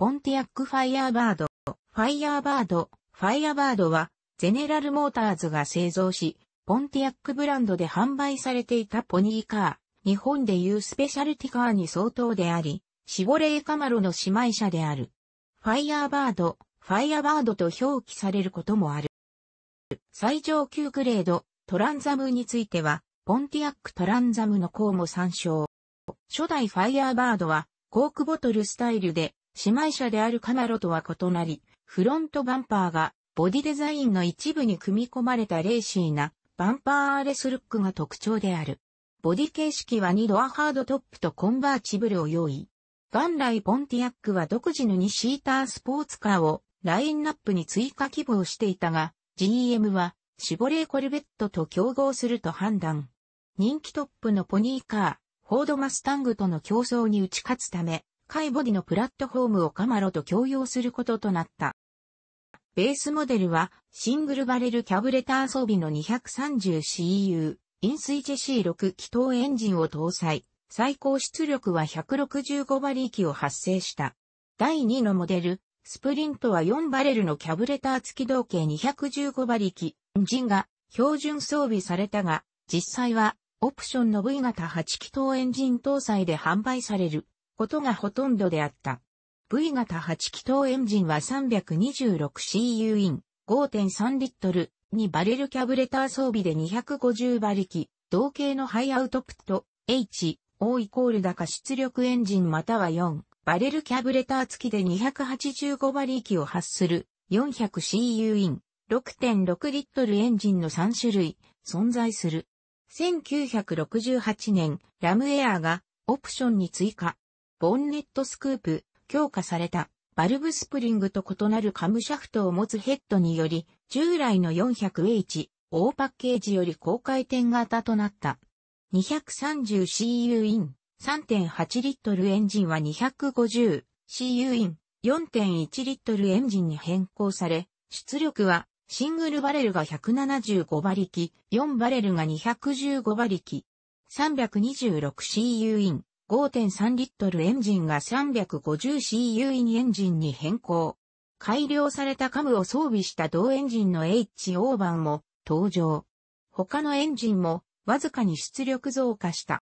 ポンティアックファイヤーバード、ファイヤーバード、ファイヤーバードは、ゼネラルモーターズが製造し、ポンティアックブランドで販売されていたポニーカー、日本でいうスペシャルティカーに相当であり、シボレーカマロの姉妹車である。ファイヤーバード、ファイヤーバードと表記されることもある。最上級グレード、トランザムについては、ポンティアックトランザムの項も参照。初代ファイヤーバードは、コークボトルスタイルで、姉妹車であるカマロとは異なり、フロントバンパーがボディデザインの一部に組み込まれたレーシーなバンパーアーレスルックが特徴である。ボディ形式は2ドアハードトップとコンバーチブルを用意。元来ポンティアックは独自の2シータースポーツカーをラインナップに追加規模をしていたが、GM はシボレーコルベットと競合すると判断。人気トップのポニーカー、フォードマスタングとの競争に打ち勝つため、海ボディのプラットフォームをカマロと共用することとなった。ベースモデルはシングルバレルキャブレター装備の 230CU インスイチェ C6 気筒エンジンを搭載。最高出力は165馬力を発生した。第2のモデル、スプリントは4バレルのキャブレター付き同型215馬力、エンジンが標準装備されたが、実際はオプションの V 型8気筒エンジン搭載で販売されることがほとんどであった。V 型8気筒エンジンは 326cu イン、5.3リットル、にバレルキャブレター装備で250馬力、同型のハイアウトプット、H、O イコール高出力エンジンまたは4、バレルキャブレター付きで285馬力を発する 400cu イン、6.6リットルエンジンの3種類、存在する。1968年、ラムエアがオプションに追加、ボンネットスクープ、強化された、バルブスプリングと異なるカムシャフトを持つヘッドにより、従来の 400H、大パッケージより高回転型となった。230cu イン、3.8リットルエンジンは 250cu イン、4.1リットルエンジンに変更され、出力はシングルバレルが175馬力、4バレルが215馬力、326cu イン、5.3リットルエンジンが 350cu インエンジンに変更。改良されたカムを装備した同エンジンの HO 版も登場。他のエンジンもわずかに出力増加した。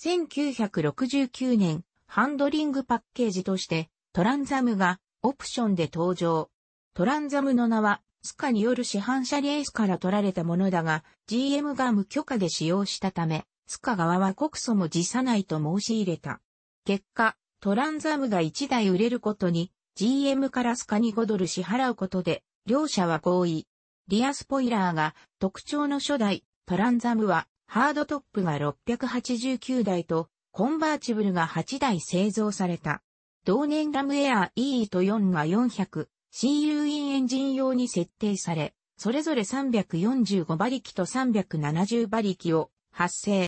1969年、ハンドリングパッケージとしてトランザムがオプションで登場。トランザムの名はスカによる市販車レースから取られたものだが、GM が無許可で使用したため、塚川は告訴も辞さないと申し入れた。結果、トランザムが1台売れることに、GM からスカに5ドル支払うことで、両者は合意。リアスポイラーが特徴の初代、トランザムは、ハードトップが689台と、コンバーチブルが8台製造された。同年ラムエア EE と4が400、CU インエンジン用に設定され、それぞれ345馬力と370馬力を発生。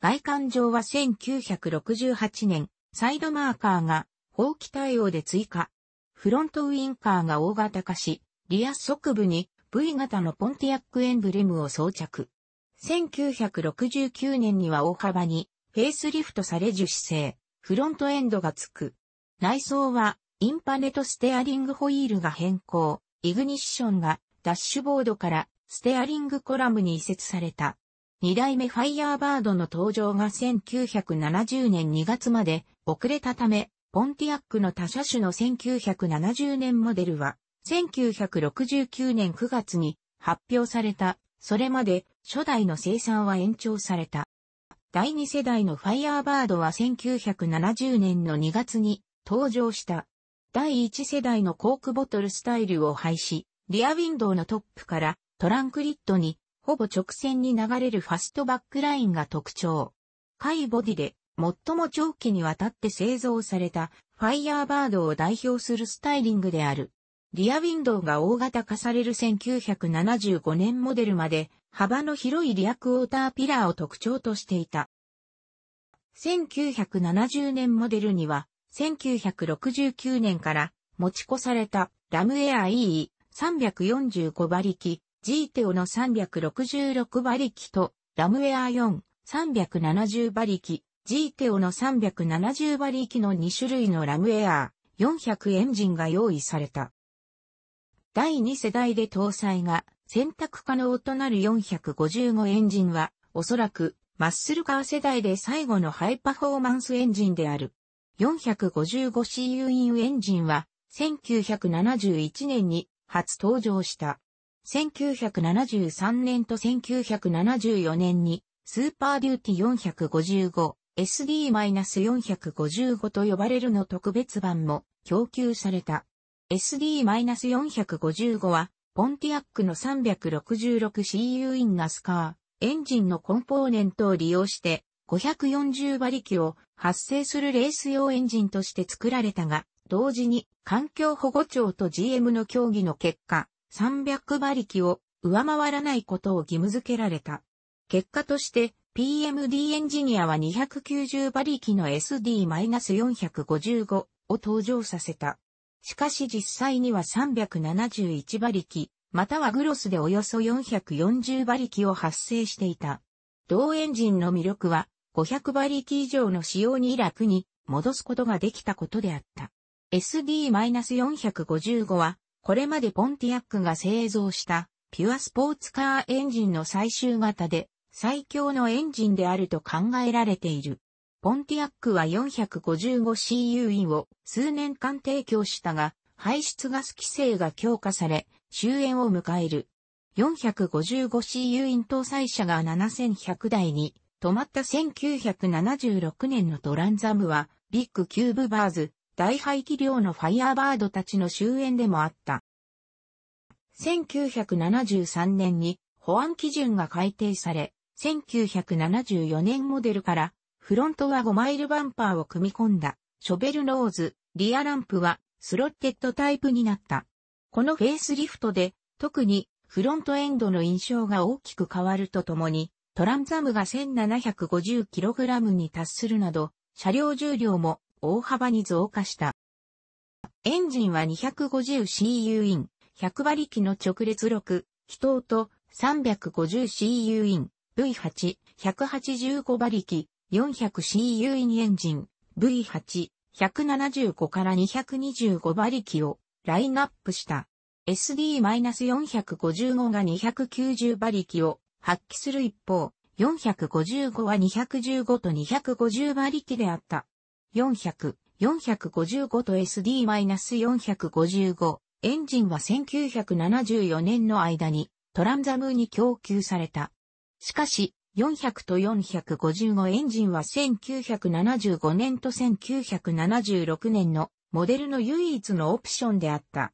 外観上は1968年、サイドマーカーが放棄対応で追加。フロントウィンカーが大型化し、リア側部に V 型のポンティアックエンブレムを装着。1969年には大幅にフェイスリフトされ樹脂製、フロントエンドがつく。内装はインパネとステアリングホイールが変更、イグニッションがダッシュボードからステアリングコラムに移設された。2代目ファイヤーバードの登場が1970年2月まで遅れたため、ポンティアックの他車種の1970年モデルは、1969年9月に発表された、それまで初代の生産は延長された。第2世代のファイヤーバードは1970年の2月に登場した。第1世代のコークボトルスタイルを廃止、リアウィンドウのトップからトランクリットにほぼ直線に流れるファストバックラインが特徴。海ボディで最も長期にわたって製造されたファイヤーバードを代表するスタイリングである。リアウィンドウが大型化される1975年モデルまで幅の広いリアクォーターピラーを特徴としていた。1970年モデルには1969年から持ち越されたラムエア EE345 馬力ジーテオの366馬力と、ラムウェア4、370馬力、ジーテオの370馬力の2種類のラムウェア400エンジンが用意された。第2世代で搭載が選択可能となる455エンジンは、おそらくマッスルカー世代で最後のハイパフォーマンスエンジンである。455CU インエンジンは1971年に初登場した。1973年と1974年に、スーパーデューティ455、SD-455 と呼ばれるの特別版も供給された。SD-455 は、ポンティアックの 366CU インナスカー、エンジンのコンポーネントを利用して、540馬力を発生するレース用エンジンとして作られたが、同時に環境保護庁と GM の協議の結果、300馬力を上回らないことを義務付けられた。結果として、PMD エンジニアは290馬力の SD-455 を登場させた。しかし実際には371馬力、またはグロスでおよそ440馬力を発生していた。同エンジンの魅力は500馬力以上の使用に楽に戻すことができたことであった。SD-455 はこれまでポンティアックが製造したピュアスポーツカーエンジンの最終型で最強のエンジンであると考えられている。ポンティアックは4 5 5 c u インを数年間提供したが、排出ガス規制が強化され、終焉を迎える。4 5 5 c u イン搭載車が7100台に、止まった1976年のトランザムは、ビッグキューブバーズ、大排気量のファイアバードたちの終焉でもあった。1973年に保安基準が改定され、1974年モデルからフロントは5マイルバンパーを組み込んだショベルノーズ、リアランプはスロッテッドタイプになった。このフェイスリフトで特にフロントエンドの印象が大きく変わるとともにトランザムが 1750kg に達するなど車両重量も大幅に増加した。エンジンは 250cu イン、100馬力の直列6、気筒と 350cu イン、V8、185馬力、400cu インエンジン、V8、175から225馬力をラインナップした。SD-455 が290馬力を発揮する一方、455は215と250馬力であった。400、455と SD-455。エンジンは1974年の間にトランザムに供給された。しかし、400と455エンジンは1975年と1976年のモデルの唯一のオプションであった。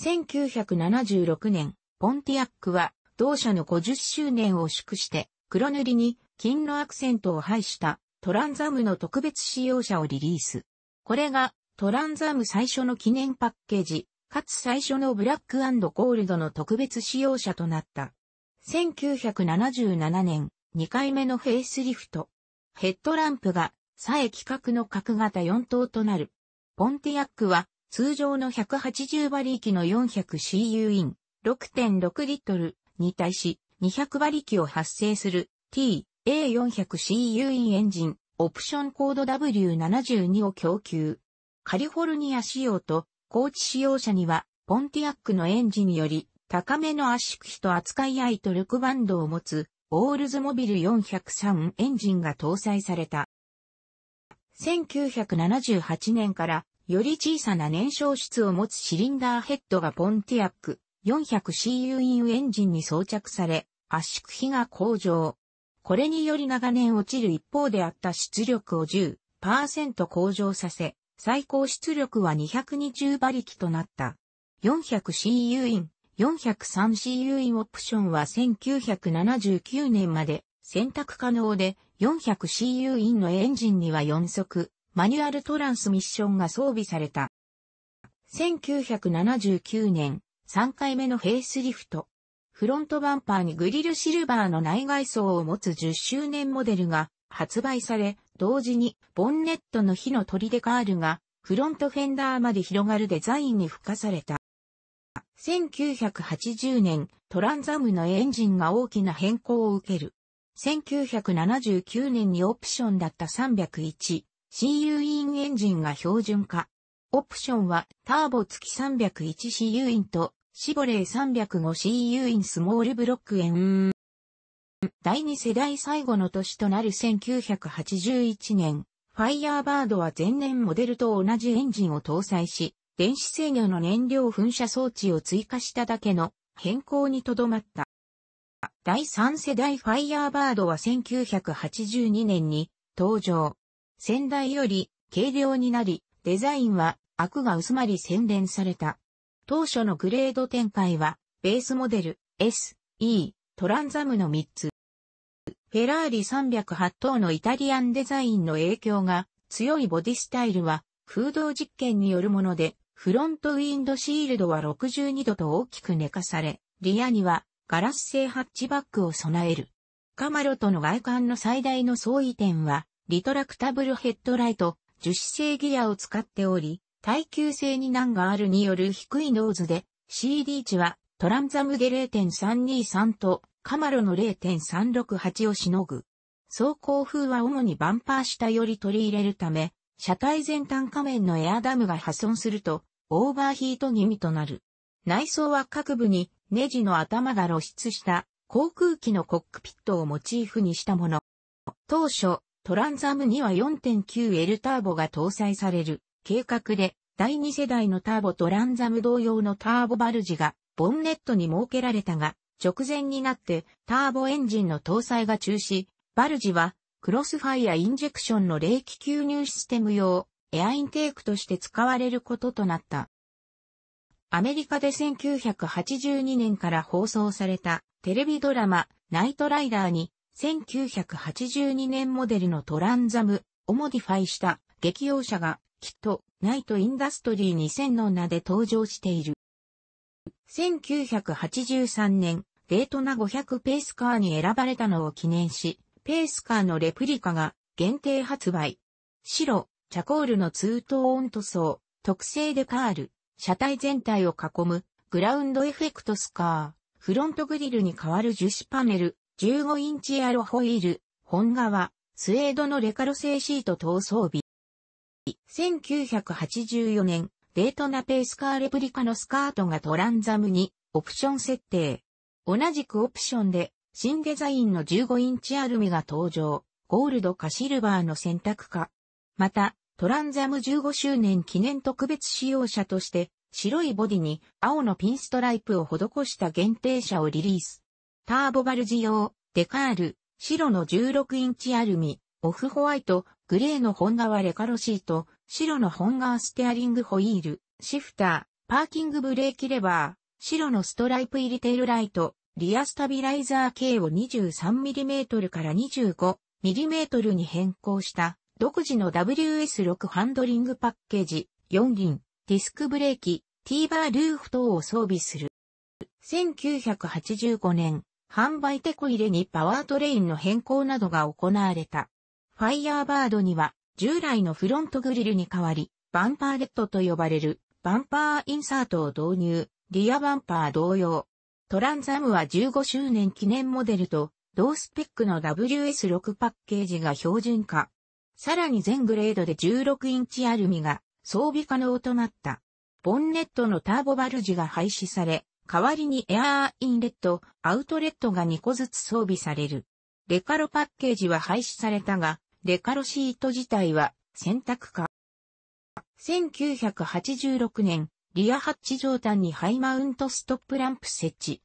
1976年、ポンティアックは同社の50周年を祝して黒塗りに金のアクセントを配したトランザムの特別使用者をリリース。これがトランザム最初の記念パッケージ、かつ最初のブラックゴールドの特別使用者となった。1977年、2回目のフェイスリフト。ヘッドランプが、さえ規格の角型4等となる。ポンティアックは、通常の180馬力の 400cu イン、6.6リットルに対し、200馬力を発生する T、A400CU インエンジン、オプションコード W72 を供給。カリフォルニア仕様と高知仕様車には、ポンティアックのエンジンより、高めの圧縮比と扱い合いと力バンドを持つ、オールズモビル403エンジンが搭載された。1978年から、より小さな燃焼室を持つシリンダーヘッドがポンティアック 400CU インエンジンに装着され、圧縮比が向上。これにより長年落ちる一方であった出力を10%向上させ、最高出力は220馬力となった。400CU イン、403CU インオプションは1979年まで選択可能で 400CU インのエンジンには4速、マニュアルトランスミッションが装備された。1979年、3回目のフェイスリフト、フロントバンパーにグリルシルバーの内外装を持つ10周年モデルが発売され、同時にボンネットの火の鳥デカールがフロントフェンダーまで広がるデザインに付加された。1980年、トランザムのエンジンが大きな変更を受ける。1979年にオプションだった 301CU インエンジンが標準化。オプションはターボ付き 301CU インとシボレー 305CU インスモールブロックン。第2世代最後の年となる1981年、ファイヤーバードは前年モデルと同じエンジンを搭載し、電子制御の燃料噴射装置を追加しただけの変更にとどまった。第3世代ファイヤーバードは1982年に登場。先代より軽量になり、デザインは悪が薄まり洗練された。当初のグレード展開は、ベースモデル、S、E、トランザムの3つ。フェラーリ308等のイタリアンデザインの影響が強いボディスタイルは空洞実験によるもので、フロントウィンドシールドは62度と大きく寝かされ、リアにはガラス製ハッチバックを備える。カマロとの外観の最大の相違点は、リトラクタブルヘッドライト、樹脂製ギアを使っており、耐久性に難があるによる低いノーズで、CD 値はトランザムゲ0.323とカマロの0.368をしのぐ。走行風は主にバンパー下より取り入れるため、車体全端下面のエアダムが破損すると、オーバーヒート気味となる。内装は各部にネジの頭が露出した航空機のコックピットをモチーフにしたもの。当初、トランザムには 4.9L ターボが搭載される計画で、第2世代のターボとランザム同様のターボバルジがボンネットに設けられたが、直前になってターボエンジンの搭載が中止、バルジはクロスファイアインジェクションの冷気吸入システム用エアインテークとして使われることとなった。アメリカで1982年から放送されたテレビドラマナイトライダーに1982年モデルのトランザムをモディファイした劇用車がキとナイトインダストリー2000の名で登場している。1983年、デートナ500ペースカーに選ばれたのを記念し、ペースカーのレプリカが限定発売。白、チャコールのツートーン塗装、特製デカール、車体全体を囲む、グラウンドエフェクトスカー、フロントグリルに代わる樹脂パネル、15インチエアロホイール、本革、スウェードのレカロ製シート等装備。1984年、デートナペースカーレプリカのスカートがトランザムにオプション設定。同じくオプションで、新デザインの15インチアルミが登場、ゴールドかシルバーの選択か。また、トランザム15周年記念特別使用車として、白いボディに青のピンストライプを施した限定車をリリース。ターボバルジ用、デカール、白の16インチアルミ、オフホワイト、グレーの本革レカロシート、白の本革ステアリングホイール、シフター、パーキングブレーキレバー、白のストライプ入りテールライト、リアスタビライザー径を 23mm から 25mm に変更した独自の WS6 ハンドリングパッケージ、4輪、ディスクブレーキ、ティーバールーフ等を装備する。1985年、販売テコ入れにパワートレインの変更などが行われた。ファイヤーバードには、従来のフロントグリルに代わり、バンパーレッドと呼ばれる、バンパーインサートを導入、リアバンパー同様。トランザムは15周年記念モデルと、同スペックの WS6 パッケージが標準化。さらに全グレードで16インチアルミが装備可能となった。ボンネットのターボバルジが廃止され、代わりにエアーインレット、アウトレットが2個ずつ装備される。レカロパッケージは廃止されたが、レカロシート自体は選択化。1986年、リアハッチ上端にハイマウントストップランプ設置。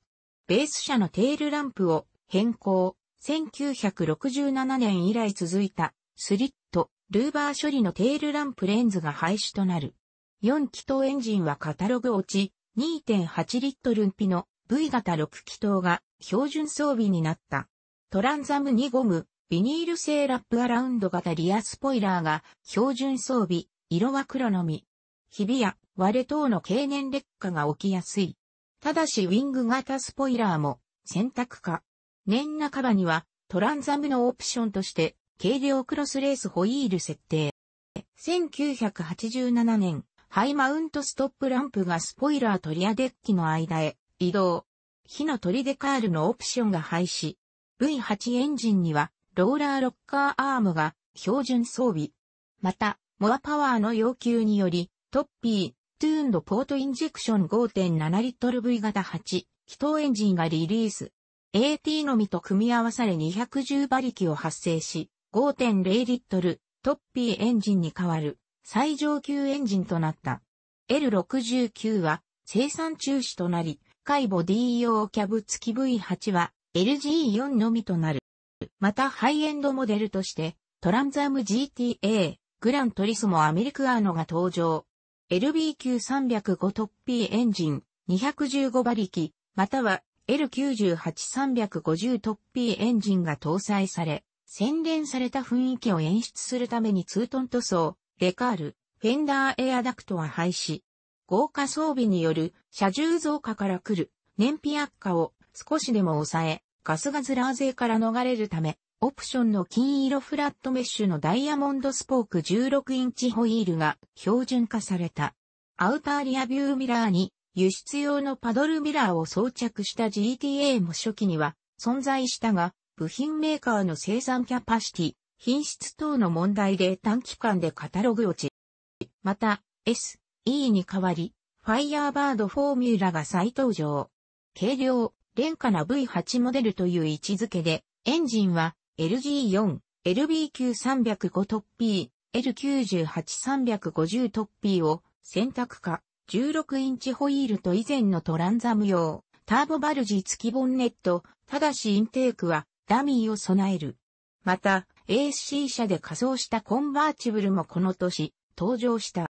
ベース車のテールランプを変更。1967年以来続いたスリット、ルーバー処理のテールランプレンズが廃止となる。4気筒エンジンはカタログ落ち、2.8リットルンピの V 型6気筒が標準装備になった。トランザム2ゴムビニール製ラップアラウンド型リアスポイラーが標準装備、色は黒のみ。ひびや割れ等の経年劣化が起きやすい。ただしウィング型スポイラーも選択化。年半ばにはトランザムのオプションとして軽量クロスレースホイール設定。1987年、ハイマウントストップランプがスポイラーとリアデッキの間へ移動。火の取りデカールのオプションが廃止。V8 エンジンにはローラーロッカーアームが標準装備。また、モアパワーの要求により、トッピー、トゥーンドポートインジェクション5.7リットル V 型8、気筒エンジンがリリース。AT のみと組み合わされ210馬力を発生し、5.0リットル、トッピーエンジンに変わる、最上級エンジンとなった。L69 は生産中止となり、海ボディ用キャブ付き V8 は LG4 のみとなる。またハイエンドモデルとして、トランザム GTA、グラントリスモアメリクアーノが登場。l b q 3 0 5トッピーエンジン、215馬力、または L98350 トッピーエンジンが搭載され、洗練された雰囲気を演出するためにツートン塗装、レカール、フェンダーエアダクトは廃止。豪華装備による車重増加から来る燃費悪化を少しでも抑え、ガスガズラー税から逃れるため、オプションの金色フラットメッシュのダイヤモンドスポーク16インチホイールが標準化された。アウターリアビューミラーに輸出用のパドルミラーを装着した GTA も初期には存在したが、部品メーカーの生産キャパシティ、品質等の問題で短期間でカタログ落ち。また、S、E に代わり、ファイヤーバードフォーミュラが再登場。軽量、廉価な V8 モデルという位置づけで、エンジンは LG4、LB9305 トッピー、L98350 トッピーを選択化、16インチホイールと以前のトランザム用、ターボバルジ付きボンネット、ただしインテークはダミーを備える。また、ASC 社で仮装したコンバーチブルもこの年、登場した。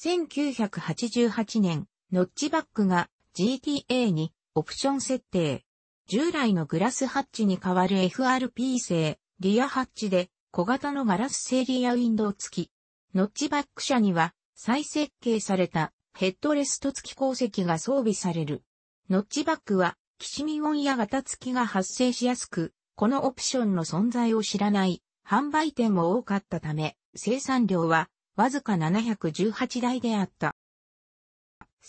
1988年、ノッチバックが GTA にオプション設定。従来のグラスハッチに代わる FRP 製、リアハッチで小型のガラス製リアウィンドウ付き。ノッチバック車には再設計されたヘッドレスト付き鉱石が装備される。ノッチバックは、きしみ音やガタつきが発生しやすく、このオプションの存在を知らない販売店も多かったため、生産量はわずか718台であった。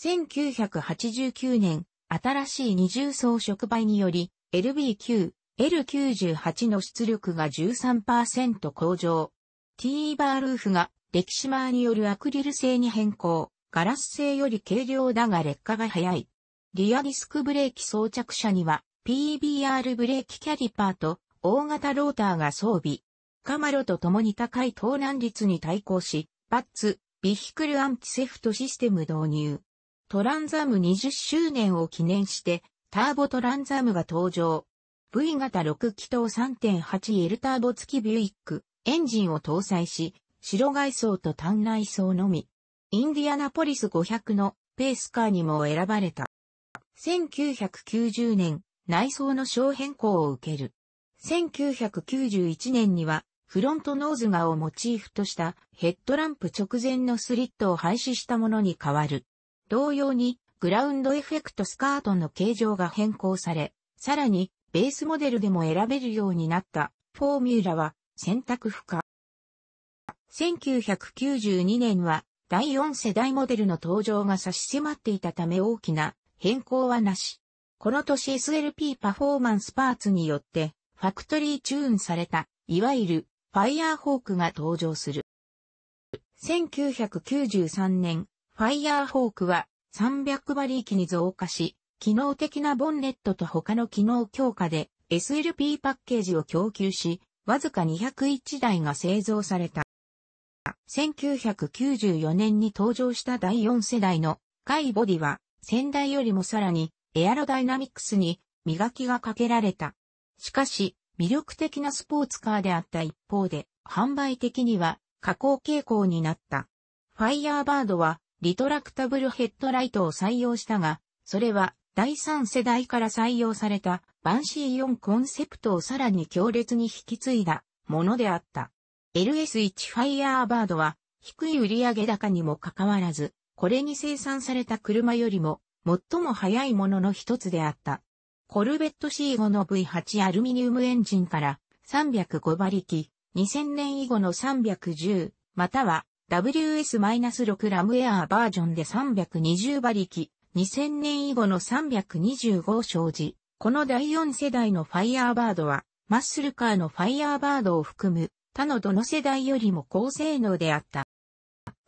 1989年、新しい二重装触媒により、LB9、L98 の出力が13%向上。T バールーフが歴史マーによるアクリル製に変更。ガラス製より軽量だが劣化が早い。リアディスクブレーキ装着車には PBR ブレーキキャリパーと大型ローターが装備。カマロと共に高い盗難率に対抗し、バッツ、ビヒクルアンチセフトシステム導入。トランザム20周年を記念して、ターボトランザムが登場。V 型6気筒 3.8L ターボ付きビュイック、エンジンを搭載し、白外装と単内装のみ、インディアナポリス500のペースカーにも選ばれた。1990年、内装の小変更を受ける。1991年には、フロントノーズ画をモチーフとしたヘッドランプ直前のスリットを廃止したものに変わる。同様に、グラウンドエフェクトスカートの形状が変更され、さらに、ベースモデルでも選べるようになったフォーミュラは選択不可。1992年は第4世代モデルの登場が差し迫っていたため大きな変更はなし。この年 SLP パフォーマンスパーツによってファクトリーチューンされた、いわゆるファイアーホークが登場する。1993年ファイヤーホークは300馬力に増加し、機能的なボンネットと他の機能強化で SLP パッケージを供給し、わずか201台が製造された。1994年に登場した第4世代のイボディは、先代よりもさらにエアロダイナミクスに磨きがかけられた。しかし、魅力的なスポーツカーであった一方で、販売的には加工傾向になった。ファイヤーバードはリトラクタブルヘッドライトを採用したが、それは第3世代から採用されたバンシー4コンセプトをさらに強烈に引き継いだものであった。LS1 ファイアーバードは低い売上高にもかかわらず、これに生産された車よりも最も速いものの一つであった。コルベット C5 の V8 アルミニウムエンジンから305馬力、2000年以後の310、または WS-6 ラムエアーバージョンで320馬力、2000年以後の325を生じ、この第4世代のファイヤーバードは、マッスルカーのファイヤーバードを含む他のどの世代よりも高性能であった。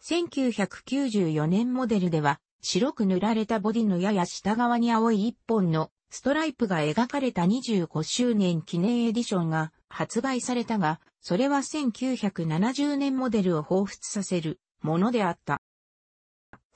1994年モデルでは、白く塗られたボディのやや下側に青い一本のストライプが描かれた25周年記念エディションが発売されたが、それは1970年モデルを彷彿させるものであった。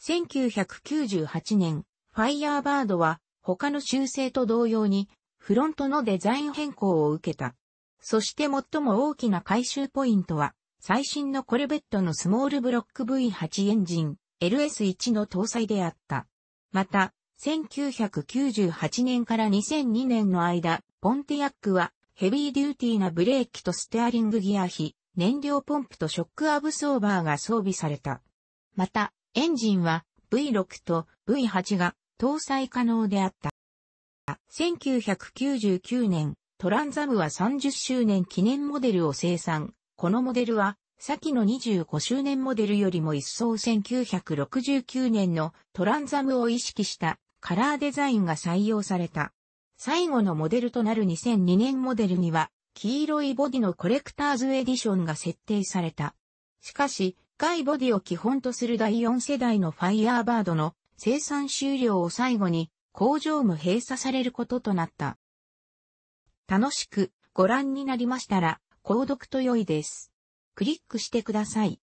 1998年、ファイヤーバードは他の修正と同様にフロントのデザイン変更を受けた。そして最も大きな回収ポイントは最新のコルベットのスモールブロック V8 エンジン LS1 の搭載であった。また、1998年から2002年の間、ポンティアックはヘビーデューティーなブレーキとステアリングギア比、燃料ポンプとショックアブソーバーが装備された。また、エンジンは V6 と V8 が搭載可能であった。1999年、トランザムは30周年記念モデルを生産。このモデルは、先の25周年モデルよりも一層1969年のトランザムを意識したカラーデザインが採用された。最後のモデルとなる2002年モデルには、黄色いボディのコレクターズエディションが設定された。しかし、外ボディを基本とする第4世代のファイヤーバードの生産終了を最後に工場も閉鎖されることとなった。楽しくご覧になりましたら、購読と良いです。クリックしてください。